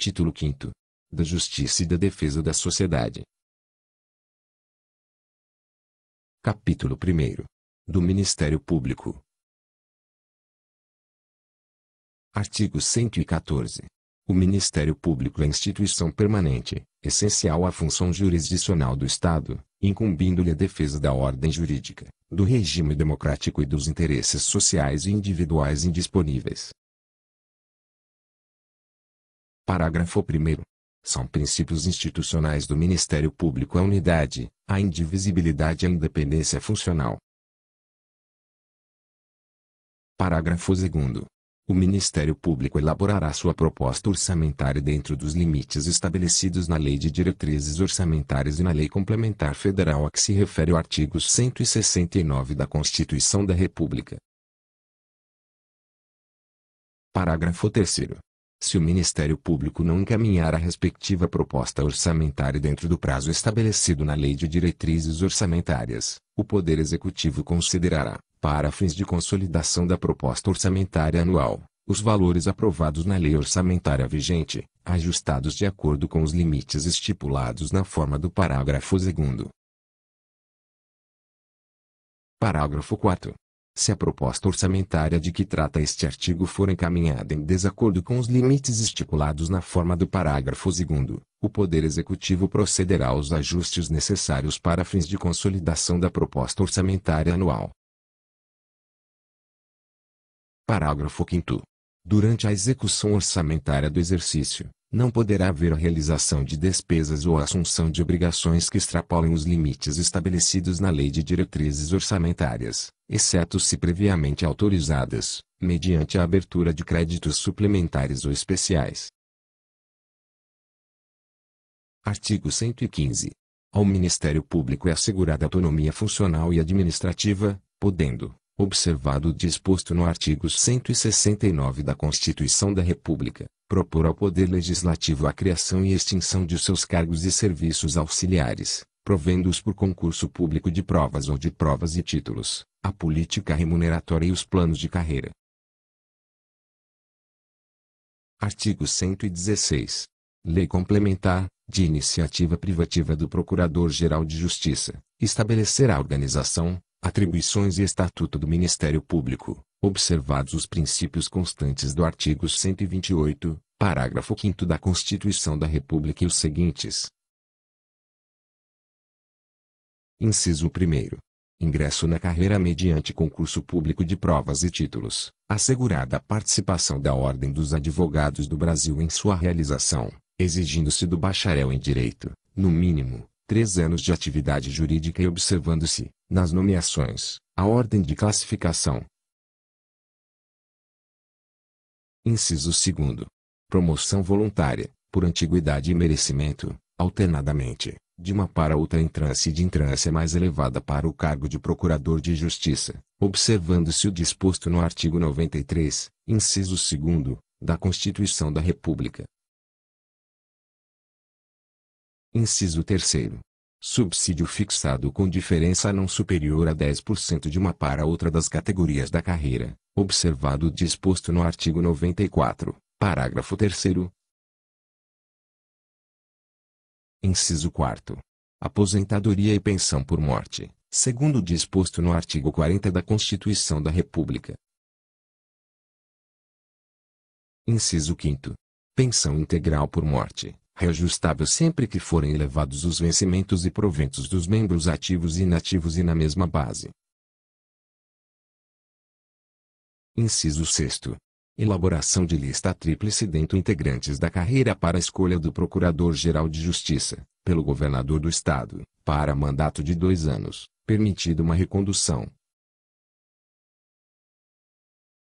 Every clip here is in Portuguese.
Título 5 Da Justiça e da Defesa da Sociedade. Capítulo 1 Do Ministério Público. Artigo 114. O Ministério Público é instituição permanente, essencial à função jurisdicional do Estado, incumbindo-lhe a defesa da ordem jurídica, do regime democrático e dos interesses sociais e individuais indisponíveis, Parágrafo 1 São princípios institucionais do Ministério Público a unidade, a indivisibilidade e a independência funcional. Parágrafo 2 o Ministério Público elaborará sua proposta orçamentária dentro dos limites estabelecidos na Lei de Diretrizes Orçamentárias e na Lei Complementar Federal a que se refere o artigo 169 da Constituição da República. Parágrafo 3 se o Ministério Público não encaminhar a respectiva proposta orçamentária dentro do prazo estabelecido na Lei de Diretrizes Orçamentárias, o Poder Executivo considerará, para fins de consolidação da proposta orçamentária anual, os valores aprovados na lei orçamentária vigente, ajustados de acordo com os limites estipulados na forma do parágrafo 2. Parágrafo 4 se a proposta orçamentária de que trata este artigo for encaminhada em desacordo com os limites estipulados na forma do parágrafo 2, o Poder Executivo procederá aos ajustes necessários para fins de consolidação da proposta orçamentária anual. Parágrafo 5. Durante a execução orçamentária do exercício, não poderá haver a realização de despesas ou a assunção de obrigações que extrapolem os limites estabelecidos na Lei de Diretrizes Orçamentárias exceto se previamente autorizadas, mediante a abertura de créditos suplementares ou especiais. Artigo 115. Ao Ministério Público é assegurada autonomia funcional e administrativa, podendo, observado o disposto no artigo 169 da Constituição da República, propor ao Poder Legislativo a criação e extinção de seus cargos e serviços auxiliares, provendo-os por concurso público de provas ou de provas e títulos, a política remuneratória e os planos de carreira. Artigo 116. Lei Complementar, de iniciativa privativa do Procurador-Geral de Justiça, estabelecerá a organização, atribuições e estatuto do Ministério Público, observados os princípios constantes do artigo 128, parágrafo 5 da Constituição da República e os seguintes, Inciso 1 ingresso na carreira mediante concurso público de provas e títulos, assegurada a participação da Ordem dos Advogados do Brasil em sua realização, exigindo-se do bacharel em Direito, no mínimo, três anos de atividade jurídica e observando-se, nas nomeações, a ordem de classificação. Inciso 2. Promoção voluntária, por antiguidade e merecimento, alternadamente, de uma para outra entrância e de entrância mais elevada para o cargo de Procurador de Justiça, observando-se o disposto no artigo 93, inciso 2, da Constituição da República. Inciso 3 subsídio fixado com diferença não superior a 10% de uma para outra das categorias da carreira, observado o disposto no artigo 94, parágrafo 3 Inciso 4. Aposentadoria e pensão por morte, segundo disposto no artigo 40 da Constituição da República. Inciso 5. Pensão integral por morte, reajustável sempre que forem elevados os vencimentos e proventos dos membros ativos e inativos e na mesma base. Inciso 6. Elaboração de lista tríplice dentro integrantes da carreira para escolha do Procurador-Geral de Justiça, pelo Governador do Estado, para mandato de dois anos, permitida uma recondução.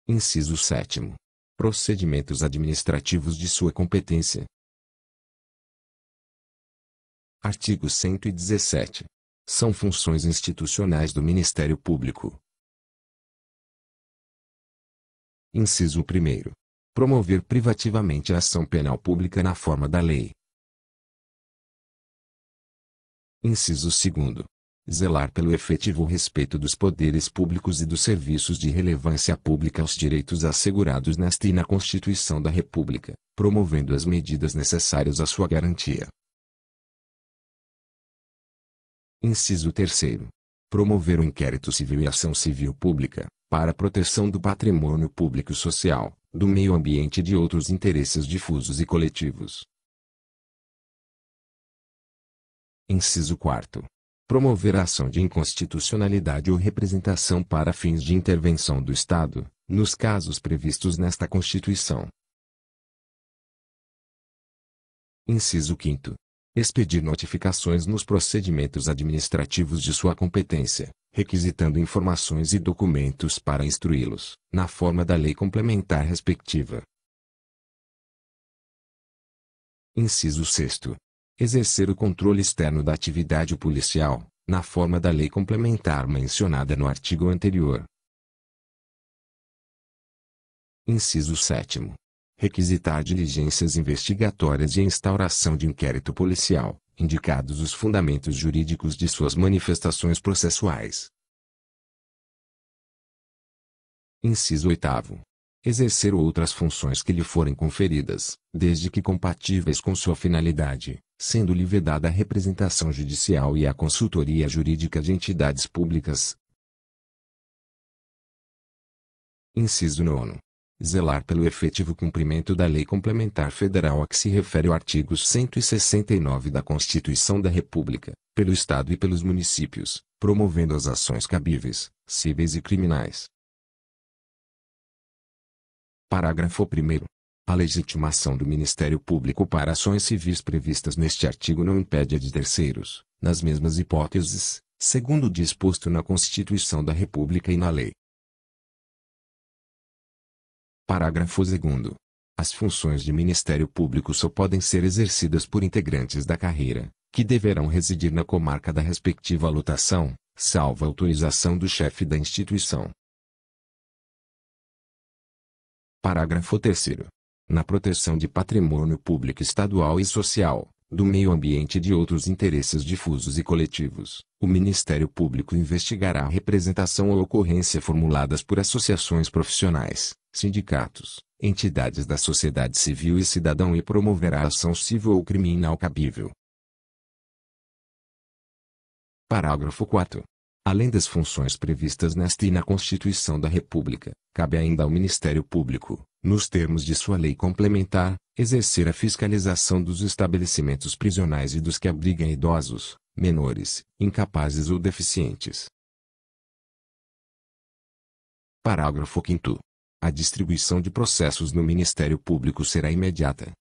Inciso 7. Procedimentos administrativos de sua competência. Artigo 117. São funções institucionais do Ministério Público, Inciso 1. Promover privativamente a ação penal pública na forma da lei. Inciso 2. Zelar pelo efetivo respeito dos poderes públicos e dos serviços de relevância pública aos direitos assegurados nesta e na Constituição da República, promovendo as medidas necessárias à sua garantia. Inciso 3. Promover o inquérito civil e ação civil pública, para a proteção do patrimônio público social, do meio ambiente e de outros interesses difusos e coletivos. Inciso 4. Promover a ação de inconstitucionalidade ou representação para fins de intervenção do Estado, nos casos previstos nesta Constituição. Inciso 5. Expedir notificações nos procedimentos administrativos de sua competência, requisitando informações e documentos para instruí-los, na forma da lei complementar respectiva. Inciso 6. Exercer o controle externo da atividade policial, na forma da lei complementar mencionada no artigo anterior. Inciso 7. Requisitar diligências investigatórias e instauração de inquérito policial, indicados os fundamentos jurídicos de suas manifestações processuais. Inciso 8. Exercer outras funções que lhe forem conferidas, desde que compatíveis com sua finalidade, sendo-lhe vedada a representação judicial e a consultoria jurídica de entidades públicas. Inciso 9 zelar pelo efetivo cumprimento da Lei Complementar Federal a que se refere o artigo 169 da Constituição da República, pelo Estado e pelos municípios, promovendo as ações cabíveis, cíveis e criminais. Parágrafo 1. A legitimação do Ministério Público para ações civis previstas neste artigo não impede a de terceiros, nas mesmas hipóteses, segundo o disposto na Constituição da República e na lei, Parágrafo 2 As funções de Ministério Público só podem ser exercidas por integrantes da carreira, que deverão residir na comarca da respectiva lotação, salvo autorização do chefe da instituição. Parágrafo 3 Na proteção de patrimônio público estadual e social, do meio ambiente e de outros interesses difusos e coletivos, o Ministério Público investigará a representação ou ocorrência formuladas por associações profissionais, sindicatos, entidades da sociedade civil e cidadão e promoverá ação civil ou criminal cabível. Parágrafo 4. Além das funções previstas nesta e na Constituição da República, cabe ainda ao Ministério Público, nos termos de sua lei complementar, exercer a fiscalização dos estabelecimentos prisionais e dos que abrigam idosos, menores, incapazes ou deficientes. Parágrafo 5 a distribuição de processos no Ministério Público será imediata.